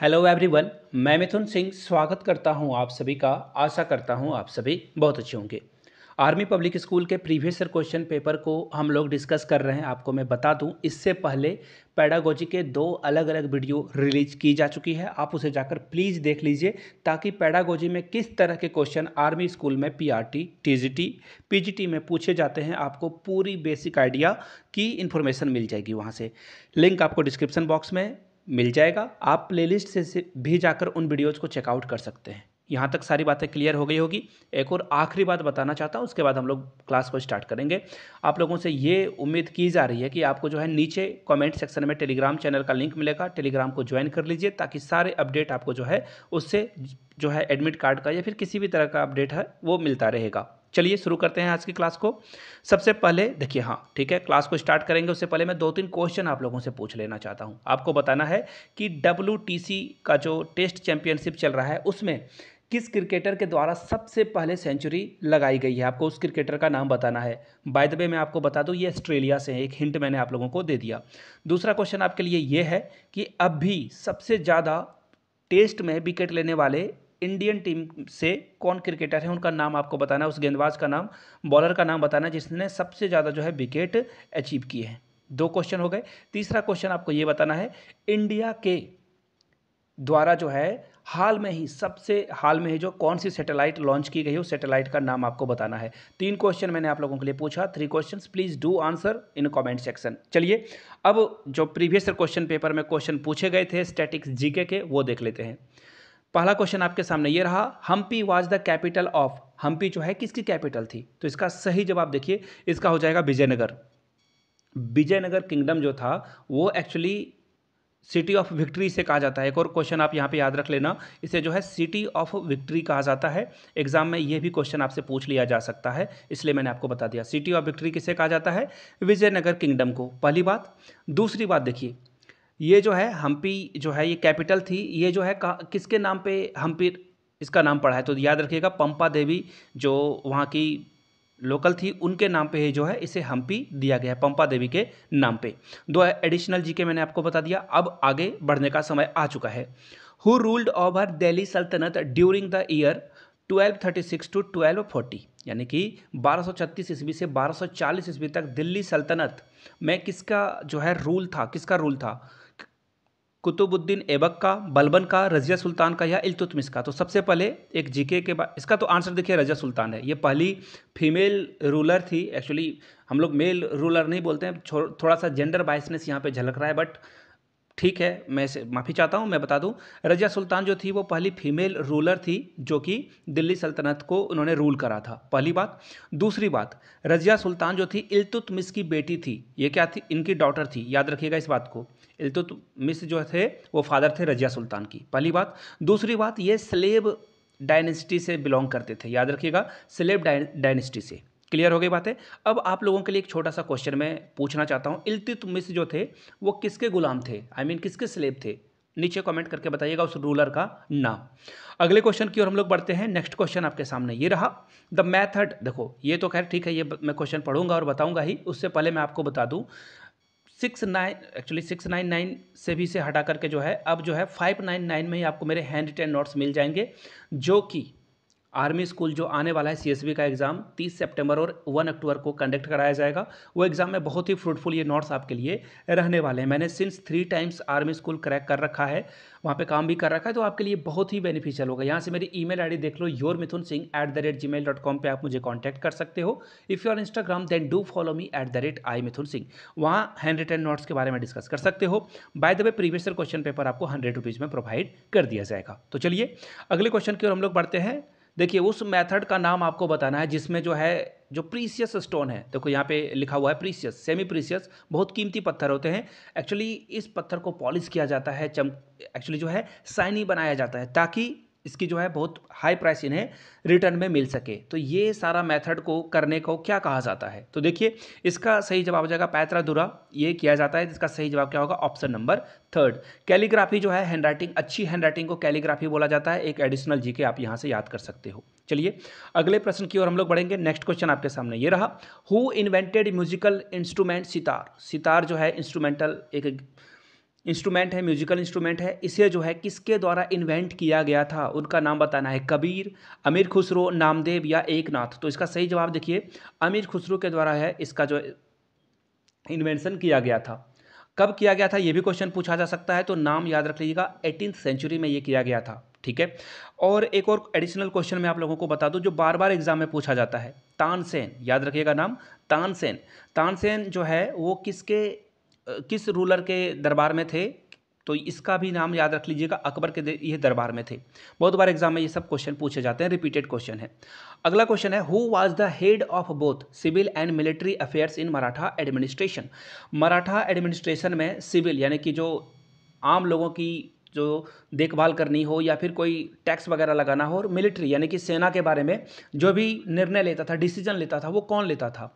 hello everyone मैं मिथुन सिंह स्वागत करता हूं आप सभी का आशा करता हूं आप सभी बहुत अच्छे होंगे आर्मी पब्लिक स्कूल के प्रीवियस ईयर क्वेश्चन पेपर को हम लोग डिस्कस कर रहे हैं आपको मैं बता दूं इससे पहले पैडागोजी के दो अलग अलग वीडियो रिलीज की जा चुकी है आप उसे जाकर प्लीज़ देख लीजिए ताकि पैडागोजी में किस तरह के क्वेश्चन आर्मी स्कूल में पीआरटी, टीजीटी, पीजीटी में पूछे जाते हैं आपको पूरी बेसिक आइडिया की इन्फॉर्मेशन मिल जाएगी वहाँ से लिंक आपको डिस्क्रिप्सन बॉक्स में मिल जाएगा आप प्लेलिस्ट से, से भी जाकर उन वीडियोज़ को चेकआउट कर सकते हैं यहाँ तक सारी बातें क्लियर हो गई होगी एक और आखिरी बात बताना चाहता हूँ उसके बाद हम लोग क्लास को स्टार्ट करेंगे आप लोगों से ये उम्मीद की जा रही है कि आपको जो है नीचे कमेंट सेक्शन में टेलीग्राम चैनल का लिंक मिलेगा टेलीग्राम को ज्वाइन कर लीजिए ताकि सारे अपडेट आपको जो है उससे जो है एडमिट कार्ड का या फिर किसी भी तरह का अपडेट है वो मिलता रहेगा चलिए शुरू करते हैं आज की क्लास को सबसे पहले देखिए हाँ ठीक है क्लास को स्टार्ट करेंगे उससे पहले मैं दो तीन क्वेश्चन आप लोगों से पूछ लेना चाहता हूँ आपको बताना है कि डब्ल्यू का जो टेस्ट चैंपियनशिप चल रहा है उसमें किस क्रिकेटर के द्वारा सबसे पहले सेंचुरी लगाई गई है आपको उस क्रिकेटर का नाम बताना है बाय द वे मैं आपको बता दूं ये ऑस्ट्रेलिया से है एक हिंट मैंने आप लोगों को दे दिया दूसरा क्वेश्चन आपके लिए ये है कि अब भी सबसे ज़्यादा टेस्ट में विकेट लेने वाले इंडियन टीम से कौन क्रिकेटर है उनका नाम आपको बताना है उस गेंदबाज का नाम बॉलर का नाम बताना है जिसने सबसे ज़्यादा जो है विकेट अचीव किए हैं दो क्वेश्चन हो गए तीसरा क्वेश्चन आपको ये बताना है इंडिया के द्वारा जो है हाल में ही सबसे हाल में ही जो कौन सी सैटेलाइट लॉन्च की गई है उस सैटेलाइट का नाम आपको बताना है तीन क्वेश्चन मैंने आप लोगों के लिए पूछा three question please do answer in comment section चलिए अब जो प्रीवियस क्वेश्चन पेपर में क्वेश्चन पूछे गए थे स्टैटिक्स जीके के वो देख लेते हैं पहला क्वेश्चन आपके सामने ये रहा Hampi was the capital of Hampi जो है किसकी कैपिटल थी तो इसका सही जवाब देखिए इसका हो जाएगा विजयनगर विजयनगर किंगडम जो था वो एक्चुअली सिटी ऑफ विक्ट्री से कहा जाता है एक और क्वेश्चन आप यहाँ पे याद रख लेना इसे जो है सिटी ऑफ विक्ट्री कहा जाता है एग्जाम में ये भी क्वेश्चन आपसे पूछ लिया जा सकता है इसलिए मैंने आपको बता दिया सिटी ऑफ विक्ट्री किसे कहा जाता है विजयनगर किंगडम को पहली बात दूसरी बात देखिए ये जो है हम्पी जो है ये कैपिटल थी ये जो है किसके नाम पे हम्पी इसका नाम पड़ा है तो याद रखिएगा पंपा देवी जो वहाँ की लोकल थी उनके नाम पे जो है इसे हम्पी दिया गया है पंपा देवी के नाम पे दो एडिशनल जी के मैंने आपको बता दिया अब आगे बढ़ने का समय आ चुका है हु रूल्ड ओवर दिल्ली सल्तनत ड्यूरिंग द ईयर 1236 टू 1240 यानी कि 1236 ईस्वी से 1240 ईस्वी तक दिल्ली सल्तनत में किसका जो है रूल था किसका रूल था कुतुबुद्दीन ऐबक का बलबन का रजिया सुल्तान का या इल्तुतमिश का तो सबसे पहले एक जीके के बाद इसका तो आंसर देखिए रजिया सुल्तान है ये पहली फीमेल रूलर थी एक्चुअली हम लोग मेल रूलर नहीं बोलते हैं थोड़ा सा जेंडर बाइसनेस यहाँ पे झलक रहा है बट ठीक है मैं से माफ़ी चाहता हूँ मैं बता दूँ रज़िया सुल्तान जो थी वो पहली फीमेल रूलर थी जो कि दिल्ली सल्तनत को उन्होंने रूल करा था पहली बात दूसरी बात रज़िया सुल्तान जो थी इल्तुतमिस की बेटी थी ये क्या थी इनकी डॉटर थी याद रखिएगा इस बात को इल्तुतमिस जो थे वो फादर थे रज़िया सुल्तान की पहली बात दूसरी बात ये स्लेब डायनेस्टी से बिलोंग करते थे याद रखिएगा स्लेब डायनेस्टी से क्लियर हो गई बातें अब आप लोगों के लिए एक छोटा सा क्वेश्चन मैं पूछना चाहता हूँ इल्तित मिस जो थे वो किसके गुलाम थे आई I मीन mean, किसके स्लेब थे नीचे कमेंट करके बताइएगा उस रूलर का नाम अगले क्वेश्चन की ओर हम लोग बढ़ते हैं नेक्स्ट क्वेश्चन आपके सामने ये रहा द मैथड देखो ये तो खैर ठीक है ये मैं क्वेश्चन पढ़ूंगा और बताऊंगा ही उससे पहले मैं आपको बता दूँ six nine actually six nine nine से भी से हटा करके जो है अब जो है फाइव नाइन नाइन में ही आपको मेरे हैंड रिटेन नोट्स मिल जाएंगे जो कि आर्मी स्कूल जो आने वाला है सीएसबी का एग्ज़ाम 30 सितंबर और 1 अक्टूबर को कंडक्ट कराया जाएगा वो एग्ज़ाम में बहुत ही फ्रूटफुल ये नोट्स आपके लिए रहने वाले हैं मैंने since three times army school crack कर रखा है वहाँ पे काम भी कर रखा है तो आपके लिए बहुत ही बेनिफिशियल होगा यहाँ से मेरी ईमेल आईडी देख लो your Mithun Singh at the rate ji mail dot com पर आप मुझे कॉन्टैक्ट कर सकते हो if you are Instagram then do follow me at the rate I Mithun Singh वहाँ हैंड रिटर्न नोट्स के बारे में डिस्कस कर सकते हो by the way previous question paper आपको हंड्रेड रुपीज़ में प्रोवाइड कर दिया जाएगा तो चलिए अगले क्वेश्चन की ओर हम लोग बढ़ते हैं देखिए उस मेथड का नाम आपको बताना है जिसमें जो है जो प्रीसियस स्टोन है देखो यहाँ पे लिखा हुआ है प्रीसियस सेमी प्रीसियस बहुत कीमती पत्थर होते हैं एक्चुअली इस पत्थर को पॉलिश किया जाता है चम एक्चुअली जो है साइनी बनाया जाता है ताकि इसकी जो है बहुत हाई प्राइस इन्हें रिटर्न में मिल सके तो ये सारा मेथड को करने को क्या कहा जाता है तो देखिए इसका सही जवाब हो जाएगा पैतराधुरा ये किया जाता है जिसका सही जवाब क्या होगा ऑप्शन नंबर थर्ड कैलीग्राफी जो है हैंड राइटिंग अच्छी हैंड राइटिंग को कैलीग्राफी बोला जाता है एक एडिशनल जी के आप यहाँ से याद कर सकते हो चलिए अगले प्रश्न की ओर हम लोग बढ़ेंगे नेक्स्ट क्वेश्चन आपके सामने ये रहा who invented musical instrument sitar sitar जो है इंस्ट्रूमेंटल एक इंस्ट्रूमेंट है म्यूजिकल इंस्ट्रूमेंट है इसे जो है किसके द्वारा इन्वेंट किया गया था उनका नाम बताना है कबीर अमीर खुसरो नामदेव या एकनाथ तो इसका सही जवाब देखिए अमीर खुसरो के द्वारा है इसका जो इन्वेंशन किया गया था कब किया गया था ये भी क्वेश्चन पूछा जा सकता है तो नाम याद रख लीजिएगा एटीन सेंचुरी में ये किया गया था ठीक है और एक और एडिशनल क्वेश्चन मैं आप लोगों को बता दूं जो बार बार एग्जाम में पूछा जाता है तानसेन याद रखिएगा नाम तानसेन तानसेन जो है वो किसके किस रूलर के दरबार में थे तो इसका भी नाम याद रख लीजिएगा अकबर के ये दरबार में थे बहुत बार एग्जाम में ये सब क्वेश्चन पूछे जाते हैं रिपीटेड क्वेश्चन है अगला क्वेश्चन है who was the head of both civil and military affairs in Maratha administration Maratha administration में सिविल यानी कि जो आम लोगों की जो देखभाल करनी हो या फिर कोई टैक्स वगैरह लगाना हो और मिलिट्री यानी कि सेना के बारे में जो भी निर्णय लेता था डिसीजन लेता था वो कौन लेता था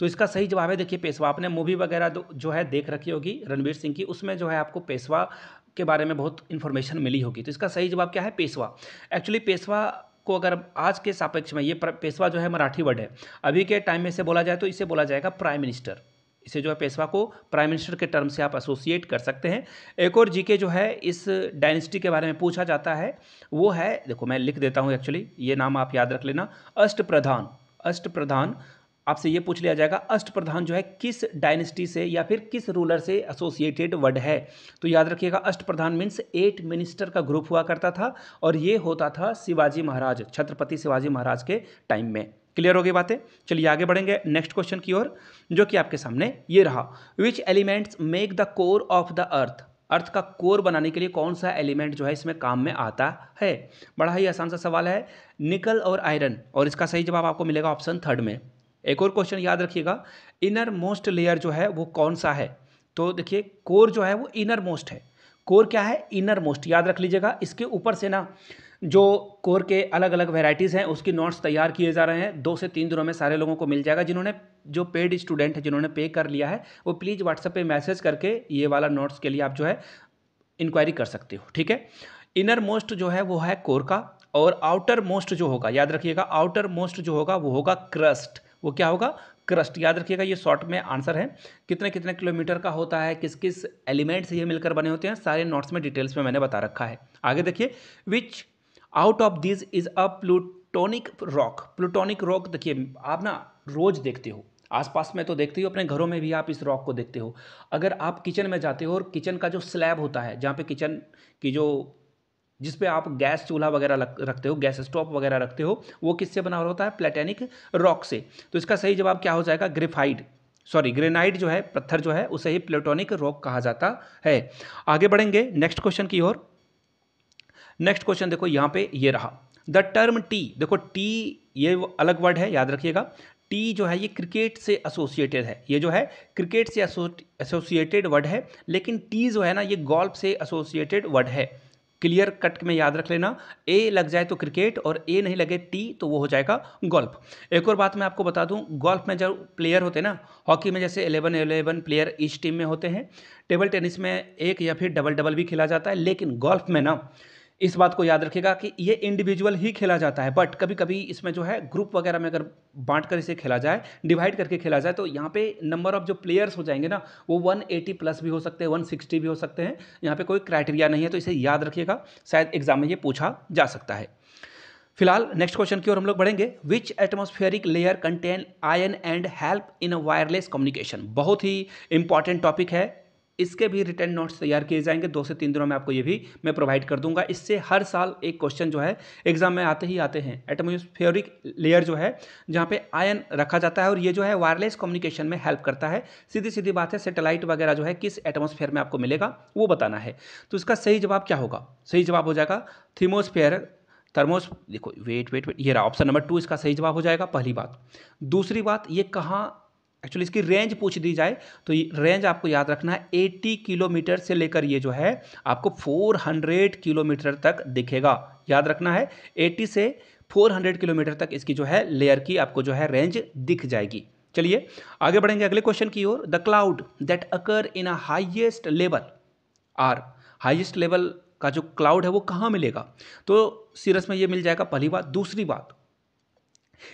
तो इसका सही जवाब है देखिए पेशवा आपने मूवी वगैरह जो है देख रखी होगी रणवीर सिंह की उसमें जो है आपको पेशवा के बारे में बहुत इन्फॉर्मेशन मिली होगी तो इसका सही जवाब क्या है पेशवा एक्चुअली पेशवा को अगर आज के सापेक्ष में ये पेशवा जो है मराठी वर्ड है अभी के टाइम में से बोला जाए तो इसे बोला जाएगा प्राइम मिनिस्टर इसे जो है पेशवा को प्राइम मिनिस्टर के टर्म से आप एसोसिएट कर सकते हैं एक और जीके जो है इस डायनेस्टी के बारे में पूछा जाता है वो है देखो मैं लिख देता हूँ एक्चुअली ये नाम आप याद रख लेना अष्ट प्रधान अष्ट प्रधान आपसे ये पूछ लिया जाएगा अष्ट प्रधान जो है किस डायनेस्टी से या फिर किस रूलर से एसोसिएटेड वर्ड है तो याद रखिएगा Ashta Pradhan means eight minister का ग्रुप हुआ करता था और ये होता था शिवाजी महाराज छत्रपति शिवाजी महाराज के टाइम में क्लियर होगी बातें चलिए आगे बढ़ेंगे नेक्स्ट क्वेश्चन की ओर जो कि आपके सामने ये रहा which elements make the core of the earth earth का कोर बनाने के लिए कौन सा एलिमेंट जो है इसमें काम में आता है बड़ा ही आसान सा सवाल है निकल और आयरन और इसका सही जवाब आपको मिलेगा ऑप्शन थर्ड में एक और क्वेश्चन याद रखिएगा इनर मोस्ट लेयर जो है वो कौन सा है तो देखिए कोर जो है वो इनर मोस्ट है कोर क्या है इनर मोस्ट याद रख लीजिएगा इसके ऊपर से ना जो कोर के अलग अलग वेराइटीज़ हैं उसकी नोट्स तैयार किए जा रहे हैं दो से तीन दिनों में सारे लोगों को मिल जाएगा जिन्होंने जो पेड स्टूडेंट है जिन्होंने पे कर लिया है वो प्लीज़ व्हाट्सएप पे मैसेज करके ये वाला नोट्स के लिए आप जो है इंक्वायरी कर सकते हो ठीक है इनर मोस्ट जो है वो है कोर का और आउटर मोस्ट जो होगा याद रखिएगा आउटर मोस्ट जो होगा वो होगा क्रस्ट वो क्या होगा क्रस्ट याद रखिएगा ये शॉर्ट में आंसर है कितने कितने किलोमीटर का होता है किस किस एलिमेंट्स ये मिलकर बने होते हैं सारे नोट्स में डिटेल्स में मैंने बता रखा है आगे देखिए which out of this is a plutonic rock plutonic rock देखिए आप ना रोज देखते हो आसपास में तो देखते हो अपने घरों में भी आप इस रॉक को देखते हो अगर आप किचन में जाते हो और किचन का जो स्लैब होता है जहाँ पे किचन की जो जिस पे आप गैस चूल्हा वगैरह रखते हो गैस स्टोव वगैरह रखते हो वो किससे बना हुआ होता है प्लेटेनिक रॉक से तो इसका सही जवाब क्या हो जाएगा ग्रेफाइड सॉरी ग्रेनाइट जो है पत्थर जो है उसे ही प्लेटोनिक रॉक कहा जाता है आगे बढ़ेंगे नेक्स्ट क्वेश्चन की ओर नेक्स्ट क्वेश्चन देखो यहाँ पे ये रहा द टर्म टी देखो टी ये अलग वर्ड है याद रखिएगा टी जो है ये क्रिकेट से एसोसिएटेड है ये जो है क्रिकेट से एसोसिएटेड वर्ड है लेकिन टी जो है ना ये गोल्फ से एसोसिएटेड वर्ड है क्लियर कट में याद रख लेना ए लग जाए तो क्रिकेट और ए नहीं लगे टी तो वो हो जाएगा गोल्फ एक और बात मैं आपको बता दूं गोल्फ में जब प्लेयर होते हैं ना हॉकी में जैसे eleven eleven player each team में होते हैं टेबल टेनिस में एक या फिर डबल डबल भी खेला जाता है लेकिन गोल्फ में ना इस बात को याद रखिएगा कि ये इंडिविजुअल ही खेला जाता है बट कभी कभी इसमें जो है ग्रुप वगैरह में अगर बांट कर इसे खेला जाए डिवाइड करके खेला जाए तो यहाँ पे नंबर ऑफ जो प्लेयर्स हो जाएंगे ना वो 180 प्लस भी हो सकते हैं 160 भी हो सकते हैं यहाँ पे कोई क्राइटेरिया नहीं है तो इसे याद रखिएगा शायद एग्जाम में ये पूछा जा सकता है फिलहाल नेक्स्ट क्वेश्चन की ओर हम लोग बढ़ेंगे which atmospheric layer contain ion and help in wireless communication बहुत ही इंपॉर्टेंट टॉपिक है इसके भी रिटर्न नोट्स तैयार किए जाएंगे दो से तीन दिनों में आपको ये भी मैं प्रोवाइड कर दूंगा इससे हर साल एक क्वेश्चन जो है एग्जाम में आते ही आते हैं एटमोस्फेरिक लेयर जो है जहाँ पे आयन रखा जाता है और ये जो है वायरलेस कम्युनिकेशन में हेल्प करता है सीधी सीधी बात है सेटेलाइट वगैरह जो है किस एटमोसफेयर में आपको मिलेगा वो बताना है तो इसका सही जवाब क्या होगा सही जवाब हो जाएगा थीमोस्फेयर थर्मोस देखो वेट वेट वेट ये रहा ऑप्शन नंबर टू इसका सही जवाब हो जाएगा पहली बात दूसरी बात ये कहाँ एक्चुअली इसकी रेंज पूछ दी जाए तो रेंज आपको याद रखना है 80 किलोमीटर से लेकर ये जो है आपको 400 किलोमीटर तक दिखेगा याद रखना है 80 से 400 किलोमीटर तक इसकी जो है लेयर की आपको जो है रेंज दिख जाएगी चलिए आगे बढ़ेंगे अगले क्वेश्चन की ओर the cloud that occur in a highest level are highest level का जो क्लाउड है वो कहाँ मिलेगा तो सीरस में ये मिल जाएगा पहली बात दूसरी बात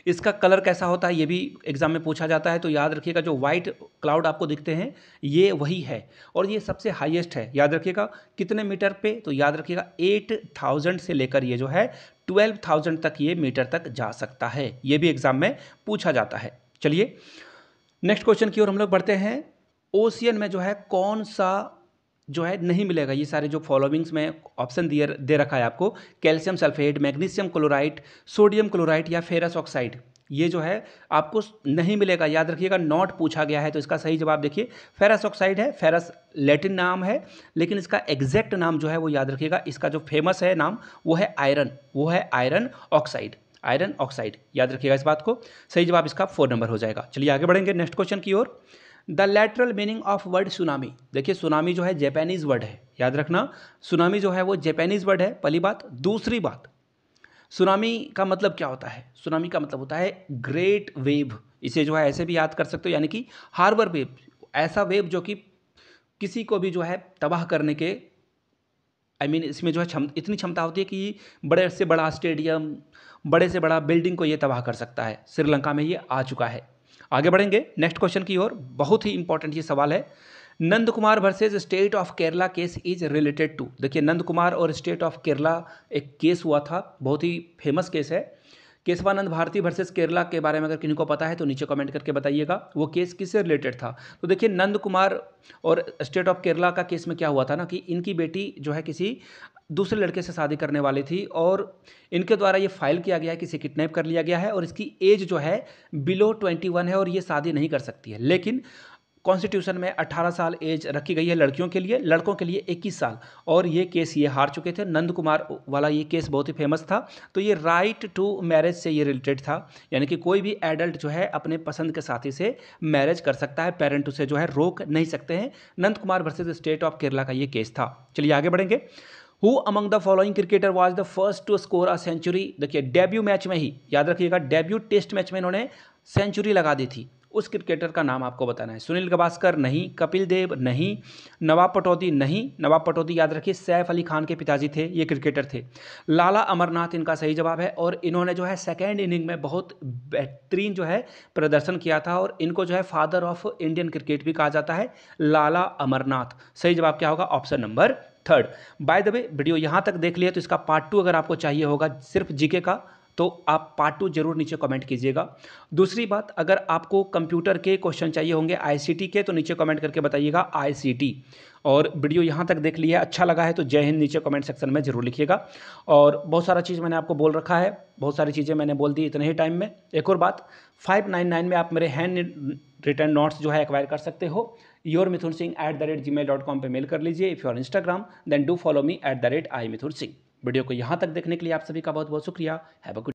इसका कलर कैसा होता है ये भी एग्ज़ाम में पूछा जाता है तो याद रखिएगा जो वाइट क्लाउड आपको दिखते हैं ये वही है और ये सबसे हाईएस्ट है याद रखिएगा कितने मीटर पे तो याद रखिएगा एट थाउजेंड से लेकर ये जो है ट्वेल्व थाउजेंड तक ये मीटर तक जा सकता है ये भी एग्ज़ाम में पूछा जाता है चलिए नेक्स्ट क्वेश्चन की ओर हम लोग बढ़ते हैं ओशियन में जो है कौन सा जो है नहीं मिलेगा ये सारे जो फॉलोविंग्स में ऑप्शन दिए दे रखा है आपको calcium sulphate magnesium chloride sodium chloride या फेरस ऑक्साइड ये जो है आपको नहीं मिलेगा याद रखिएगा नॉट पूछा गया है तो इसका सही जवाब देखिए फेरस ऑक्साइड है फेरस लेटिन नाम है लेकिन इसका एग्जैक्ट नाम जो है वो याद रखिएगा इसका जो फेमस है नाम वो है आयरन वो है आयरन ऑक्साइड आयरन ऑक्साइड याद रखिएगा इस बात को सही जवाब इसका फोर नंबर हो जाएगा चलिए आगे बढ़ेंगे नेक्स्ट क्वेश्चन की ओर the literal meaning of word tsunami देखिए सुनामी जो है जैपैनीज वर्ड है याद रखना सुनामी जो है वो जैपैनीज वर्ड है पहली बात दूसरी बात सुनामी का मतलब क्या होता है सुनामी का मतलब होता है ग्रेट वेव इसे जो है ऐसे भी याद कर सकते हो यानी कि हार्बर वेव ऐसा वेव जो कि किसी को भी जो है तबाह करने के आई I मीन mean, इसमें जो है क्षम इतनी क्षमता होती है कि बड़े से बड़ा स्टेडियम बड़े से बड़ा बिल्डिंग को ये तबाह कर सकता है श्रीलंका में ये आ चुका है आगे बढ़ेंगे नेक्स्ट क्वेश्चन की ओर बहुत ही इंपॉर्टेंट ये सवाल है Nand Kumar versus state of Kerala case is related to देखिए नंद कुमार और स्टेट ऑफ केरला एक केस हुआ था बहुत ही फेमस केस है केशवानंद भारती वर्सेस केरला के बारे में अगर किन्हीं को पता है तो नीचे कमेंट करके बताइएगा वो केस किससे रिलेटेड था तो देखिए नंद कुमार और स्टेट ऑफ केरला का केस में क्या हुआ था ना कि इनकी बेटी जो है किसी दूसरे लड़के से शादी करने वाली थी और इनके द्वारा ये फाइल किया गया है कि इसे किडनैप कर लिया गया है और इसकी एज जो है बिलो ट्वेंटी वन है और ये शादी नहीं कर सकती है लेकिन कॉन्स्टिट्यूशन में 18 साल एज रखी गई है लड़कियों के लिए लड़कों के लिए 21 साल और ये केस ये हार चुके थे नंद कुमार वाला ये केस बहुत ही फेमस था तो ये राइट टू मैरिज से ये रिलेटेड था यानी कि कोई भी एडल्ट जो है अपने पसंद के साथी से मैरिज कर सकता है पेरेंट उसे जो है रोक नहीं सकते हैं Nand Kumar versus state of Kerala का ये केस था चलिए आगे बढ़ेंगे who among the following cricketer was the first to score a century देखिए डेब्यू मैच में ही याद रखिएगा डेब्यू टेस्ट मैच में इन्होंने सेंचुरी लगा दी थी उस क्रिकेटर का नाम आपको बताना है सुनील गवास्कर नहीं कपिल देव नहीं नवाब पटौदी नहीं नवाब पटौदी याद रखिए सैफ अली खान के पिताजी थे ये क्रिकेटर थे लाला अमरनाथ इनका सही जवाब है और इन्होंने जो है सेकेंड इनिंग में बहुत बेहतरीन जो है प्रदर्शन किया था और इनको जो है फादर ऑफ इंडियन क्रिकेट भी कहा जाता है लाला अमरनाथ सही जवाब क्या होगा option number third by the way video यहाँ तक देख लिया तो इसका पार्ट टू अगर आपको चाहिए होगा सिर्फ जीके का तो आप पार्ट टू जरूर नीचे कमेंट कीजिएगा दूसरी बात अगर आपको कंप्यूटर के क्वेश्चन चाहिए होंगे आईसीटी के तो नीचे कमेंट करके बताइएगा आईसीटी और वीडियो यहाँ तक देख लिया अच्छा लगा है तो जय हिंद नीचे कमेंट सेक्शन में ज़रूर लिखिएगा और बहुत सारा चीज़ मैंने आपको बोल रखा है बहुत सारी चीज़ें मैंने बोल दी इतने ही टाइम में एक और बात 599 में आप मेरे हैंड रिटर्न नोट्स जो है एक्वायर कर सकते हो your Mithun Singh at the rate ji mail dot com पर मेल कर लीजिए if your Instagram then do follow me at the rate I Mithun Singh video को यहाँ तक देखने के लिए आप सभी का बहुत बहुत शुक्रिया हैव अ गुड